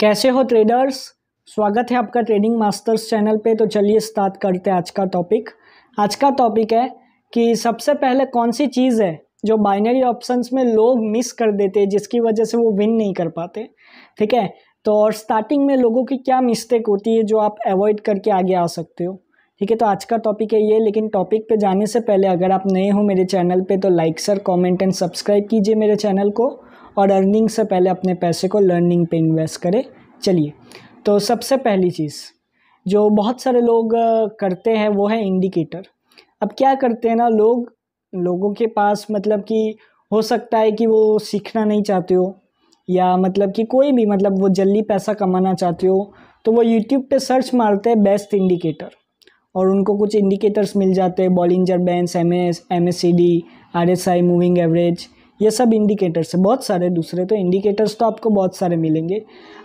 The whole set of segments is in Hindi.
कैसे हो ट्रेडर्स स्वागत है आपका ट्रेडिंग मास्टर्स चैनल पे तो चलिए स्टार्ट करते हैं आज का टॉपिक आज का टॉपिक है कि सबसे पहले कौन सी चीज़ है जो बाइनरी ऑप्शंस में लोग मिस कर देते हैं जिसकी वजह से वो विन नहीं कर पाते ठीक है तो और स्टार्टिंग में लोगों की क्या मिस्टेक होती है जो आप अवॉइड करके आगे आ सकते हो ठीक है तो आज का टॉपिक है ये लेकिन टॉपिक पे जाने से पहले अगर आप नए हो मेरे चैनल पे तो like share comment and subscribe कीजिए मेरे चैनल को और अर्निंग से पहले अपने पैसे को लर्निंग पे इन्वेस्ट करें चलिए तो सबसे पहली चीज़ जो बहुत सारे लोग करते हैं वो है इंडिकेटर अब क्या करते हैं ना लोग लोगों के पास मतलब कि हो सकता है कि वो सीखना नहीं चाहते हो या मतलब कि कोई भी मतलब वो जल्दी पैसा कमाना चाहते हो तो वो यूट्यूब पे सर्च मारते हैं बेस्ट इंडिकेटर और उनको कुछ इंडिकेटर्स मिल जाते हैं Bollinger bands M S M S C D R S I moving average ये सब इंडिकेटर्स है बहुत सारे दूसरे तो इंडिकेटर्स तो आपको बहुत सारे मिलेंगे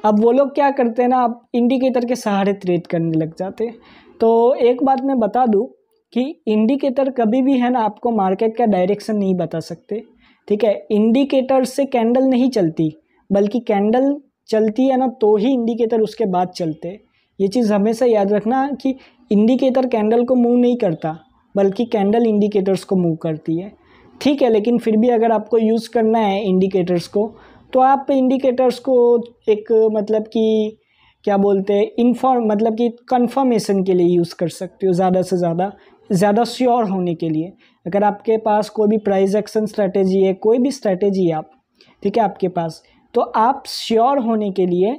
अब वो लोग क्या करते हैं ना आप इंडिकेटर के सहारे ट्रेड करने लग जाते तो एक बात मैं बता दूँ कि इंडिकेटर कभी भी है ना आपको मार्केट का डायरेक्शन नहीं बता सकते ठीक है इंडिकेटर से कैंडल नहीं चलती बल्कि कैंडल चलती है ना तो ही इंडिकेटर उसके बाद चलते ये चीज़ हमेशा याद रखना कि इंडिकेटर कैंडल को मूव नहीं करता बल्कि कैंडल इंडिकेटर्स को मूव करती है ठीक है लेकिन फिर भी अगर आपको यूज़ करना है इंडिकेटर्स को तो आप इंडिकेटर्स को एक मतलब कि क्या बोलते हैं इन्फॉर्म मतलब कि कंफर्मेशन के लिए यूज़ कर सकते हो ज़्यादा से ज़्यादा ज़्यादा श्योर होने के लिए अगर आपके पास कोई भी प्राइस एक्शन स्ट्रैटेजी है कोई भी स्ट्रैटेजी है आप ठीक है आपके पास तो आप श्योर होने के लिए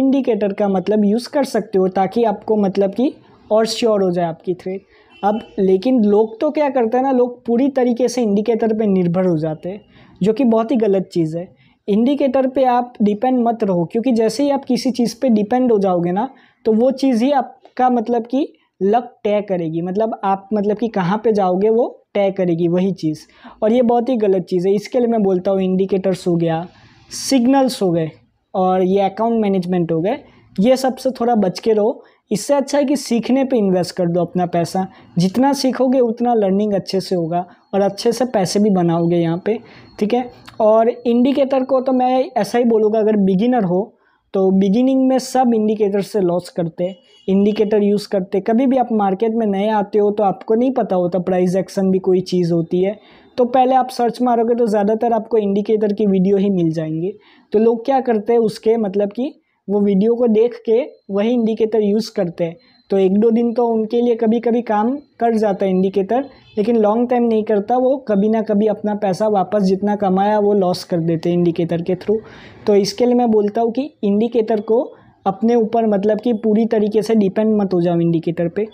इंडिकेटर का मतलब यूज़ कर सकते हो ताकि आपको मतलब कि और श्योर हो जाए आपकी थ्रेड अब लेकिन लोग तो क्या करते हैं ना लोग पूरी तरीके से इंडिकेटर पे निर्भर हो जाते हैं जो कि बहुत ही गलत चीज़ है इंडिकेटर पे आप डिपेंड मत रहो क्योंकि जैसे ही आप किसी चीज़ पे डिपेंड हो जाओगे ना तो वो चीज़ ही आपका मतलब कि लक तय करेगी मतलब आप मतलब कि कहाँ पे जाओगे वो तय करेगी वही चीज़ और ये बहुत ही गलत चीज़ है इसके लिए मैं बोलता हूँ इंडिकेटर्स हो गया सिग्नल्स हो गए और ये अकाउंट मैनेजमेंट हो गए ये सबसे थोड़ा बच के रहो इससे अच्छा है कि सीखने पे इन्वेस्ट कर दो अपना पैसा जितना सीखोगे उतना लर्निंग अच्छे से होगा और अच्छे से पैसे भी बनाओगे यहाँ पे ठीक है और इंडिकेटर को तो मैं ऐसा ही बोलूँगा अगर बिगिनर हो तो बिगिनिंग में सब इंडिकेटर से लॉस करते इंडिकेटर यूज़ करते कभी भी आप मार्केट में नए आते हो तो आपको नहीं पता होता प्राइस एक्शन भी कोई चीज़ होती है तो पहले आप सर्च मारोगे तो ज़्यादातर आपको इंडिकेटर की वीडियो ही मिल जाएंगी तो लोग क्या करते हैं उसके मतलब कि वो वीडियो को देख के वही इंडिकेटर यूज़ करते हैं तो एक दो दिन तो उनके लिए कभी कभी काम कर जाता है इंडिकेटर लेकिन लॉन्ग टाइम नहीं करता वो कभी ना कभी अपना पैसा वापस जितना कमाया वो लॉस कर देते हैं इंडिकेटर के थ्रू तो इसके लिए मैं बोलता हूँ कि इंडिकेटर को अपने ऊपर मतलब कि पूरी तरीके से डिपेंड मत हो जाओ इंडिकेटर पर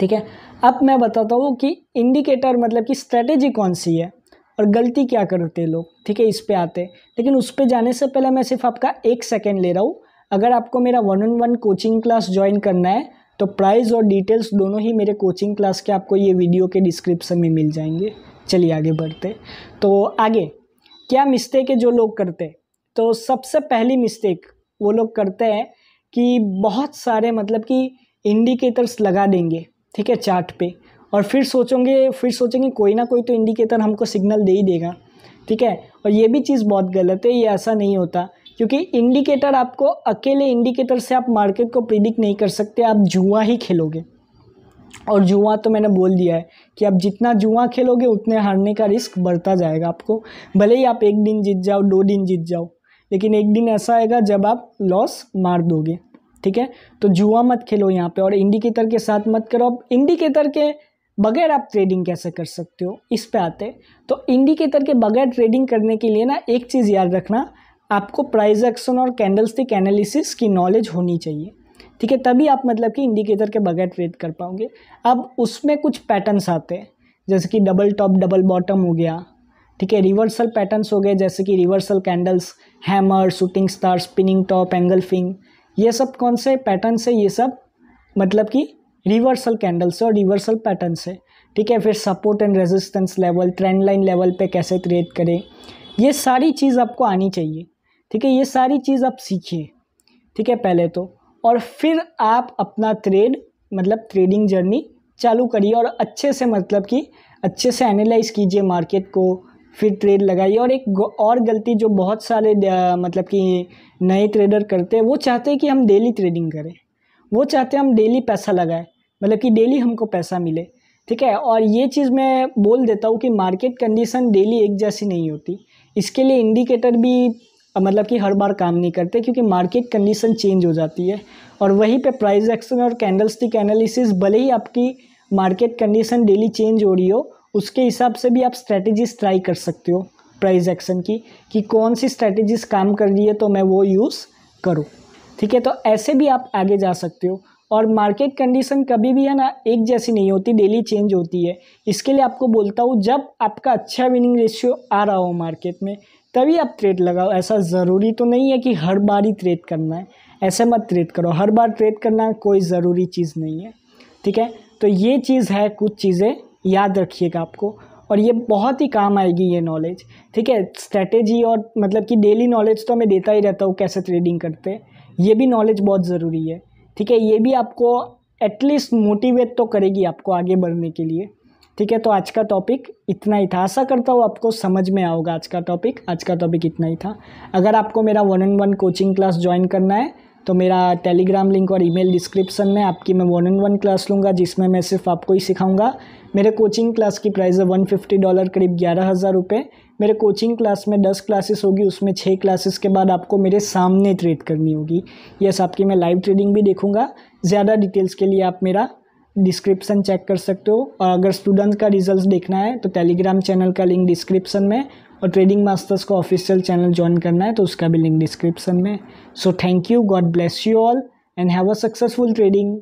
ठीक है अब मैं बताता हूँ कि इंडिकेटर मतलब कि स्ट्रेटेजी कौन सी है और गलती क्या करते हैं लोग ठीक है इस पर आते लेकिन उस पर जाने से पहले मैं सिर्फ आपका एक सेकेंड ले रहा हूँ अगर आपको मेरा one on one coaching class join करना है तो प्राइस और डिटेल्स दोनों ही मेरे कोचिंग क्लास के आपको ये वीडियो के डिस्क्रिप्शन में मिल जाएंगे चलिए आगे बढ़ते तो आगे क्या मिस्टेक है जो लोग करते हैं तो सबसे पहली मिस्टेक वो लोग करते हैं कि बहुत सारे मतलब कि इंडिकेटर्स लगा देंगे ठीक है चार्ट पे और फिर सोचोगे फिर सोचेंगे कोई ना कोई तो इंडिकेटर हमको सिग्नल दे ही देगा ठीक है और ये भी चीज़ बहुत गलत है ये ऐसा नहीं होता क्योंकि इंडिकेटर आपको अकेले इंडिकेटर से आप मार्केट को प्रिडिक्ट नहीं कर सकते आप जुआ ही खेलोगे और जुआ तो मैंने बोल दिया है कि आप जितना जुआ खेलोगे उतने हारने का रिस्क बढ़ता जाएगा आपको भले ही आप एक दिन जीत जाओ दो दिन जीत जाओ लेकिन एक दिन ऐसा आएगा जब आप लॉस मार दोगे ठीक है तो जुआ मत खेलो यहाँ पे और इंडिकेटर के साथ मत करो अब इंडिकेटर के बगैर आप ट्रेडिंग कैसे कर सकते हो इस पे आते तो इंडिकेटर के बगैर ट्रेडिंग करने के लिए ना एक चीज़ याद रखना आपको प्राइस एक्शन और कैंडल स्टिक एनालिसिस की नॉलेज होनी चाहिए ठीक है तभी आप मतलब कि इंडिकेटर के बगैर ट्रेड कर पाओगे अब उसमें कुछ पैटर्न्स आते हैं जैसे कि डबल टॉप डबल बॉटम हो गया ठीक है रिवर्सल पैटर्न्स हो गए जैसे कि reversal candles hammer shooting star spinning top engulfing ये सब कौन से पैटर्न से ये सब मतलब कि रिवर्सल कैंडल्स और रिवर्सल पैटर्न से ठीक है फिर support and resistance level trend line level पे कैसे ट्रेड करें ये सारी चीज़ आपको आनी चाहिए ठीक है ये सारी चीज़ आप सीखिए ठीक है पहले तो और फिर आप अपना ट्रेड मतलब ट्रेडिंग जर्नी चालू करिए और अच्छे से मतलब कि अच्छे से एनालाइज कीजिए मार्केट को फिर ट्रेड लगाइए और एक और गलती जो बहुत सारे मतलब कि नए ट्रेडर करते हैं वो चाहते हैं कि हम डेली ट्रेडिंग करें वो चाहते हैं हम डेली पैसा लगाएं मतलब कि डेली हमको पैसा मिले ठीक है और ये चीज़ मैं बोल देता हूँ कि मार्केट कंडीशन डेली एक जैसी नहीं होती इसके लिए इंडिकेटर भी मतलब कि हर बार काम नहीं करते क्योंकि मार्केट कंडीशन चेंज हो जाती है और वहीं पे प्राइस एक्शन और कैंडल्स की एनालिसिस भले ही आपकी मार्केट कंडीशन डेली चेंज हो रही हो उसके हिसाब से भी आप स्ट्रैटेजीज ट्राई कर सकते हो प्राइस एक्शन की कि कौन सी स्ट्रैटेजीज काम कर रही है तो मैं वो यूज़ करूँ ठीक है तो ऐसे भी आप आगे जा सकते हो और मार्केट कंडीशन कभी भी है ना एक जैसी नहीं होती डेली चेंज होती है इसके लिए आपको बोलता हूँ जब आपका अच्छा विनिंग रेशियो आ रहा हो मार्केट में तभी आप ट्रेड लगाओ ऐसा ज़रूरी तो नहीं है कि हर बार ही ट्रेड करना है ऐसे मत ट्रेड करो हर बार ट्रेड करना कोई ज़रूरी चीज़ नहीं है ठीक है तो ये चीज़ है कुछ चीज़ें याद रखिएगा आपको और ये बहुत ही काम आएगी ये नॉलेज ठीक है स्ट्रेटेजी और मतलब कि डेली नॉलेज तो मैं देता ही रहता हूँ कैसे ट्रेडिंग करते ये भी नॉलेज बहुत ज़रूरी है ठीक है ये भी आपको एटलीस्ट मोटिवेट तो करेगी आपको आगे बढ़ने के लिए ठीक है तो आज का टॉपिक इतना ही था आशा करता हूँ आपको समझ में आओगा आज का टॉपिक आज का टॉपिक इतना ही था अगर आपको मेरा one on one coaching class join करना है तो मेरा टेलीग्राम लिंक और ईमेल डिस्क्रिप्शन में आपकी मैं वन एन वन क्लास लूँगा जिसमें मैं सिर्फ आपको ही सिखाऊंगा मेरे कोचिंग क्लास की प्राइस है वन फिफ्टी डॉलर करीब ग्यारह हज़ार रुपये मेरे कोचिंग क्लास में दस क्लासेस होगी उसमें छः क्लासेस के बाद आपको मेरे सामने ट्रेड करनी होगी यस आपकी मैं लाइव ट्रेडिंग भी देखूँगा ज़्यादा डिटेल्स के लिए आप मेरा डिस्क्रिप्सन चेक कर सकते हो और अगर स्टूडेंट्स का रिजल्ट देखना है तो टेलीग्राम चैनल का लिंक डिस्क्रिप्शन में और ट्रेडिंग मास्टर्स का ऑफिशियल चैनल ज्वाइन करना है तो उसका भी लिंक डिस्क्रिप्शन में so thank you God bless you all and have a successful trading